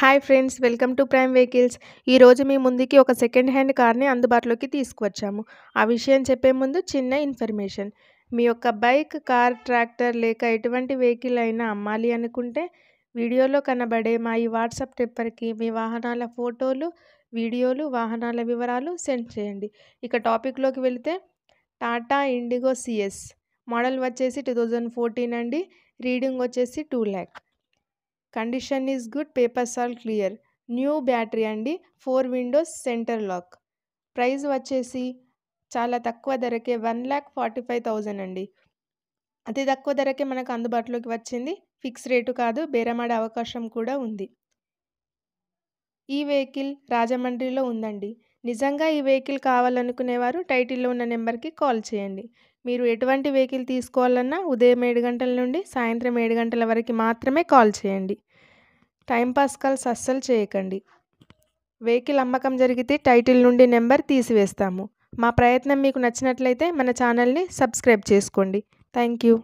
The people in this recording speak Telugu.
hi friends welcome to prime vehicles ఈరోజు మీ ముందుకి ఒక సెకండ్ హ్యాండ్ కార్ని అందుబాటులోకి తీసుకువచ్చాము ఆ విషయం చెప్పే ముందు చిన్న ఇన్ఫర్మేషన్ మీ యొక్క బైక్ కార్ ట్రాక్టర్ లేక ఎటువంటి వెహికల్ అయినా అమ్మాలి అనుకుంటే వీడియోలో కనబడే మా ఈ వాట్సాప్ నెంబర్కి మీ వాహనాల ఫోటోలు వీడియోలు వాహనాల వివరాలు సెండ్ చేయండి ఇక టాపిక్లోకి వెళితే టాటా ఇండిగో సిఎస్ మోడల్ వచ్చేసి టూ ఫోర్టీన్ అండి రీడింగ్ వచ్చేసి two lakh condition is good papers all clear new battery అండి four windows centre lock price వచ్చేసి చాలా తక్కువ ధరకే one lakh forty five thousand అండి అతి తక్కువ ధరకే మనకు అందుబాటులోకి వచ్చింది ఫిక్స్ రేటు కాదు బేరమాడే అవకాశం కూడా ఉంది ఈ వెహికల్ రాజమండ్రిలో ఉందండి నిజంగా ఈ వెహికల్ కావాలనుకునేవారు టైటిల్లో ఉన్న నెంబర్కి కాల్ చేయండి మీరు ఎటువంటి వెహికల్ తీసుకోవాలన్నా ఉదయం ఏడు గంటల నుండి సాయంత్రం ఏడు గంటల వరకు మాత్రమే కాల్ చేయండి టైంపాస్ కాల్స్ అస్సలు చేయకండి వెహికల్ అమ్మకం జరిగితే టైటిల్ నుండి నెంబర్ తీసివేస్తాము మా ప్రయత్నం మీకు నచ్చినట్లయితే మన ఛానల్ని సబ్స్క్రైబ్ చేసుకోండి థ్యాంక్ యూ